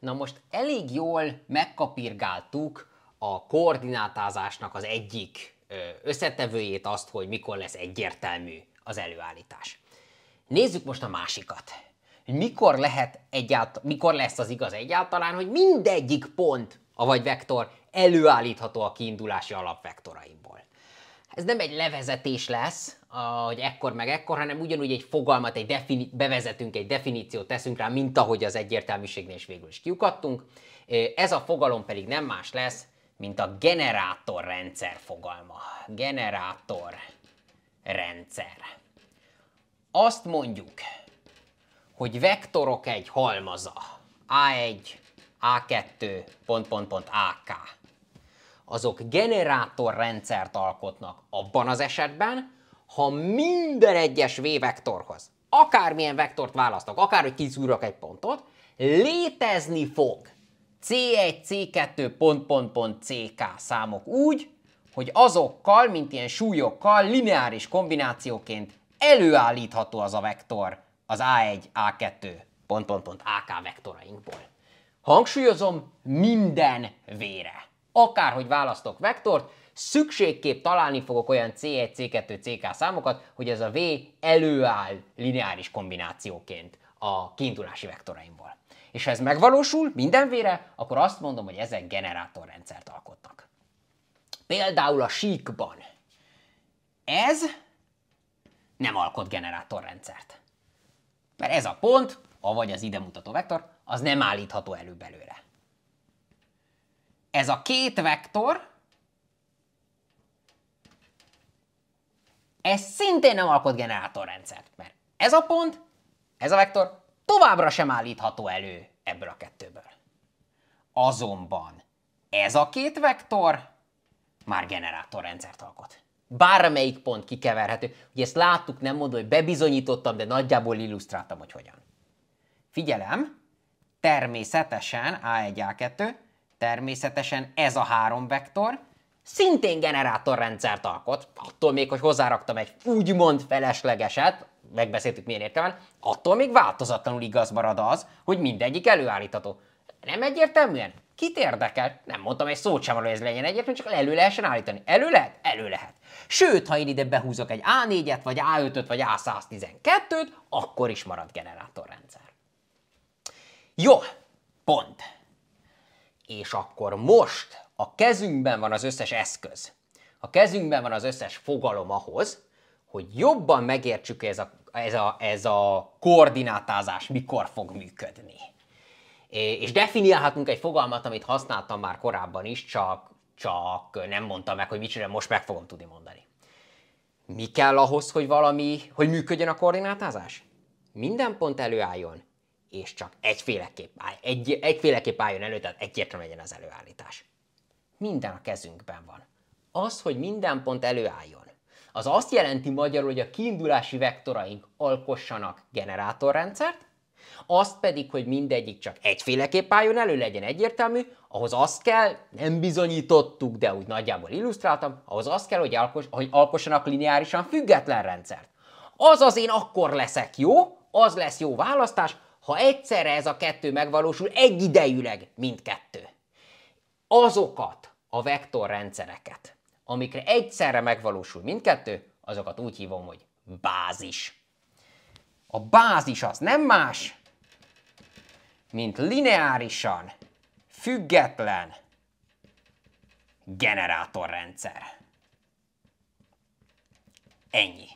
Na most elég jól megkapirgáltuk a koordinátázásnak az egyik összetevőjét, azt, hogy mikor lesz egyértelmű az előállítás. Nézzük most a másikat. Mikor, lehet egyált, mikor lesz az igaz egyáltalán, hogy mindegyik pont, vagy vektor előállítható a kiindulási alapvektoraiból. Ez nem egy levezetés lesz, hogy ekkor meg ekkor, hanem ugyanúgy egy fogalmat, egy defini- bevezetünk, egy definíciót teszünk rá, mint ahogy az egyértelműségnél is végül is kiukadtunk. Ez a fogalom pedig nem más lesz, mint a generátorrendszer fogalma. Generátorrendszer. Azt mondjuk, hogy vektorok egy halmaza. A1, A2, pont, pont, pont, AK. Azok generátorrendszert alkotnak abban az esetben, ha minden egyes v-vektorhoz, akármilyen vektort választok, akár hogy kiszúrok egy pontot, létezni fog C1, C2, pont, pont, pont, CK számok úgy, hogy azokkal, mint ilyen súlyokkal, lineáris kombinációként előállítható az a vektor az A1, A2, pont, pont, pont, AK vektorainkból. Hangsúlyozom minden vére. Akárhogy választok vektort, szükségképp találni fogok olyan C1, C2, CK számokat, hogy ez a V előáll lineáris kombinációként a kiindulási vektoraimból. És ha ez megvalósul minden vére, akkor azt mondom, hogy ezek generátorrendszert alkotnak. Például a síkban ez nem alkot generátorrendszert. Mert ez a pont, avagy az ide mutató vektor, az nem állítható elő belőle. Ez a két vektor, Ez szintén nem alkot generátorrendszert, mert ez a pont, ez a vektor továbbra sem állítható elő ebből a kettőből. Azonban ez a két vektor már generátorrendszert alkot. Bármelyik pont kikeverhető. Ugye ezt láttuk, nem mondom, hogy bebizonyítottam, de nagyjából illusztráltam, hogy hogyan. Figyelem, természetesen A1, A2, természetesen ez a három vektor, szintén generátorrendszert alkot, attól még, hogy hozzáraktam egy úgymond feleslegeset, megbeszéltük milyen értelemben, attól még változatlanul igaz marad az, hogy mindegyik előállítható. Nem egyértelműen? Kit érdekel? Nem mondtam egy szót sem arra, hogy ez legyen egyértelmű, csak elő lehessen állítani. Elő lehet? Elő lehet. Sőt, ha én ide behúzok egy A4-et, vagy A5-öt, vagy A112-t, akkor is marad generátorrendszer. Jó, pont. És akkor most a kezünkben van az összes eszköz. A kezünkben van az összes fogalom ahhoz, hogy jobban megértsük, hogy ez a, ez a, ez a koordinátázás mikor fog működni. És definiálhatunk egy fogalmat, amit használtam már korábban is, csak, csak nem mondtam meg, hogy micsoda, most meg fogom tudni mondani. Mi kell ahhoz, hogy valami, hogy működjön a koordinátázás? Minden pont előálljon, és csak egyféleképp, áll, egy, egyféleképp álljon elő, tehát egyértelmű legyen az előállítás. Minden a kezünkben van. Az, hogy minden pont előálljon. Az azt jelenti magyarul, hogy a kiindulási vektoraink alkossanak generátorrendszert, azt pedig, hogy mindegyik csak egyféleképp álljon elő, legyen egyértelmű, ahhoz azt kell, nem bizonyítottuk, de úgy nagyjából illusztráltam, ahhoz azt kell, hogy, alkos, hogy alkossanak lineárisan független rendszert. Azaz én akkor leszek jó, az lesz jó választás, ha egyszerre ez a kettő megvalósul egyidejűleg mindkettő. Azokat a vektorrendszereket, amikre egyszerre megvalósul mindkettő, azokat úgy hívom, hogy bázis. A bázis az nem más, mint lineárisan független generátorrendszer. Ennyi.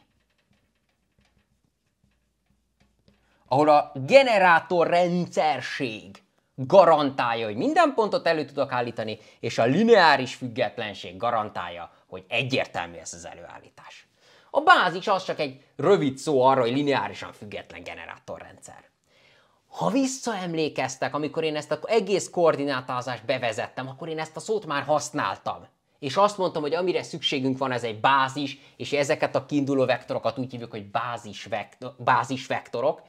Ahol a generátorrendszerség garantálja, hogy minden pontot elő tudok állítani, és a lineáris függetlenség garantálja, hogy egyértelmű ez az előállítás. A bázis az csak egy rövid szó arra, hogy lineárisan független generátorrendszer. Ha visszaemlékeztek, amikor én ezt az egész koordinátázást bevezettem, akkor én ezt a szót már használtam. És azt mondtam, hogy amire szükségünk van, ez egy bázis, és ezeket a kiinduló vektorokat úgy hívjuk, hogy bázis, vektor, bázis vektorok.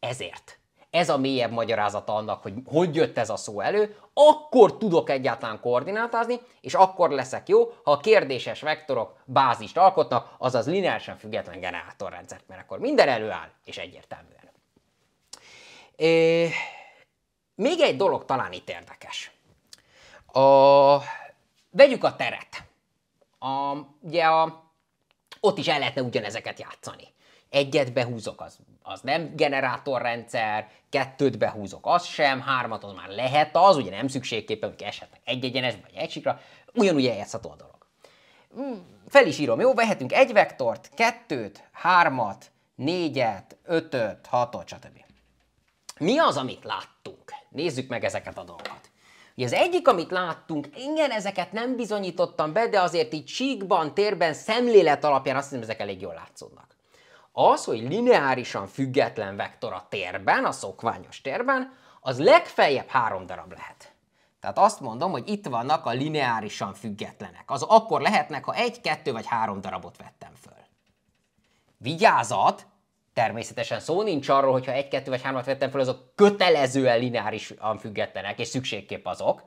Ezért ez a mélyebb magyarázata annak, hogy hogy jött ez a szó elő, akkor tudok egyáltalán koordinátázni, és akkor leszek jó, ha a kérdéses vektorok bázist alkotnak, azaz lineárisan független generátorrendszert, mert akkor minden előáll, és egyértelműen. É, még egy dolog talán itt érdekes. A, vegyük a teret. A, ugye a, ott is el lehetne ugyanezeket játszani egyet behúzok, az, az nem generátorrendszer, kettőt behúzok, az sem, hármat az már lehet az, ugye nem szükségképpen, hogy esetleg egy egyenes vagy egy sikra, ugyanúgy eljátszható a dolog. Hmm. Fel is írom, jó, vehetünk egy vektort, kettőt, hármat, négyet, ötöt, hatot, stb. Mi az, amit láttunk? Nézzük meg ezeket a dolgokat. Ugye az egyik, amit láttunk, igen, ezeket nem bizonyítottam be, de azért így síkban, térben, szemlélet alapján azt hiszem, ezek elég jól látszódnak. Az, hogy lineárisan független vektor a térben, a szokványos térben, az legfeljebb három darab lehet. Tehát azt mondom, hogy itt vannak a lineárisan függetlenek. Az akkor lehetnek, ha egy, kettő vagy három darabot vettem föl. Vigyázat! Természetesen szó nincs arról, hogyha egy, kettő vagy hármat vettem föl, azok kötelezően lineárisan függetlenek, és szükségképp azok.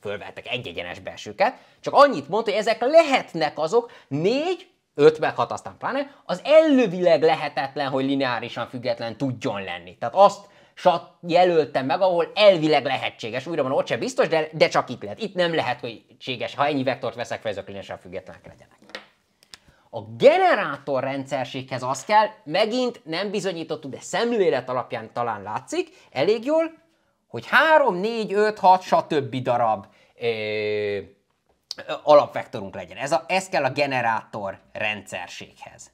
Fölvettek egy egyenes belsőket. Csak annyit mond, hogy ezek lehetnek azok négy 5 meg 6 aztán pláne, az elővileg lehetetlen, hogy lineárisan független tudjon lenni. Tehát azt sat jelöltem meg, ahol elvileg lehetséges. Újra van, ott sem biztos, de, de csak itt lehet. Itt nem lehet hogy lehetséges, ha ennyi vektort veszek fel, ezek lineárisan függetlenek legyenek. A generátor rendszerséghez az kell, megint nem bizonyítottuk, de szemlélet alapján talán látszik, elég jól, hogy 3, 4, 5, 6, stb. darab ö- alapvektorunk legyen. Ez, a, ez kell a generátor rendszerséghez.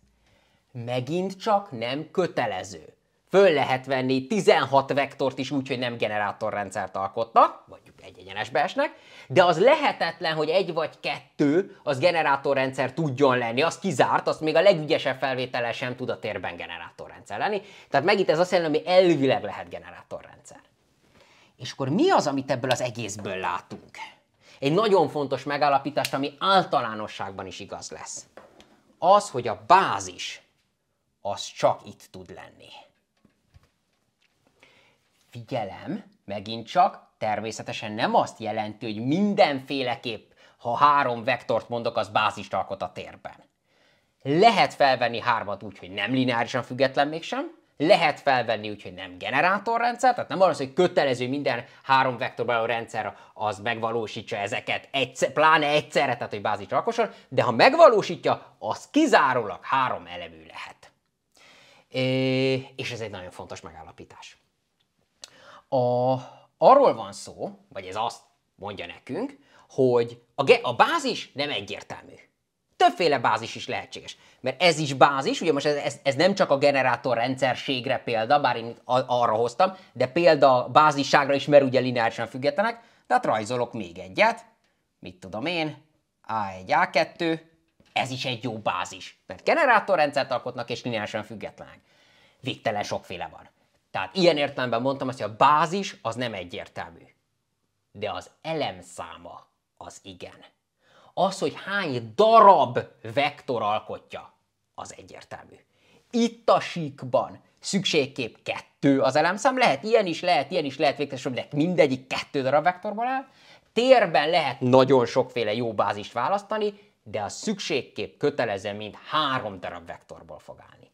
Megint csak nem kötelező. Föl lehet venni 16 vektort is úgy, hogy nem generátorrendszert alkotnak, mondjuk egy egyenesbe esnek, de az lehetetlen, hogy egy vagy kettő az generátorrendszer tudjon lenni, az kizárt, azt még a legügyesebb felvétele sem tud a térben generátorrendszer lenni. Tehát megint ez azt jelenti, hogy elvileg lehet generátorrendszer. És akkor mi az, amit ebből az egészből látunk? egy nagyon fontos megállapítást, ami általánosságban is igaz lesz. Az, hogy a bázis az csak itt tud lenni. Figyelem, megint csak, természetesen nem azt jelenti, hogy mindenféleképp, ha három vektort mondok, az bázist alkot a térben. Lehet felvenni hármat úgy, hogy nem lineárisan független mégsem, lehet felvenni, úgyhogy nem generátorrendszer, tehát nem arra, hogy kötelező minden három vektorban a rendszer az megvalósítsa ezeket, egyszer, pláne egyszerre, tehát hogy bázis alkosan, de ha megvalósítja, az kizárólag három elemű lehet. és ez egy nagyon fontos megállapítás. A, arról van szó, vagy ez azt mondja nekünk, hogy a, ge- a bázis nem egyértelmű többféle bázis is lehetséges. Mert ez is bázis, ugye most ez, ez, ez nem csak a generátor rendszerségre példa, bár én arra hoztam, de példa bázisságra is, mert ugye lineárisan függetlenek, de hát rajzolok még egyet, mit tudom én, A1, A2, ez is egy jó bázis, mert rendszert alkotnak és lineárisan függetlenek. Végtelen sokféle van. Tehát ilyen értelemben mondtam azt, hogy a bázis az nem egyértelmű, de az elemszáma az igen. Az, hogy hány darab vektor alkotja, az egyértelmű. Itt a síkban szükségképp kettő az elemszám, lehet ilyen is, lehet ilyen is, lehet végtelenül, de mindegyik kettő darab vektorból áll. Térben lehet nagyon sokféle jó bázist választani, de a szükségkép kötelező mind három darab vektorból fog állni.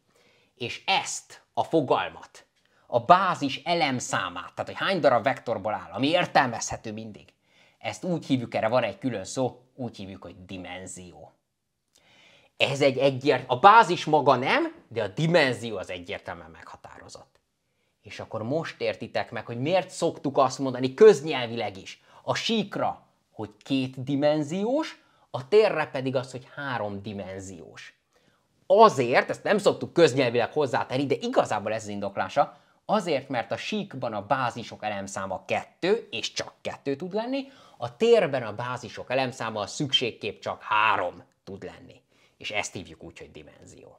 És ezt a fogalmat, a bázis elemszámát, tehát hogy hány darab vektorból áll, ami értelmezhető mindig, ezt úgy hívjuk, erre van egy külön szó, úgy hívjuk, hogy dimenzió. Ez egy egyért, a bázis maga nem, de a dimenzió az egyértelműen meghatározott. És akkor most értitek meg, hogy miért szoktuk azt mondani köznyelvileg is, a síkra, hogy kétdimenziós, a térre pedig az, hogy háromdimenziós. Azért, ezt nem szoktuk köznyelvileg hozzátenni, de igazából ez az indoklása, Azért, mert a síkban a bázisok elemszáma kettő, és csak kettő tud lenni, a térben a bázisok elemszáma a szükségképp csak három tud lenni. És ezt hívjuk úgy, hogy dimenzió.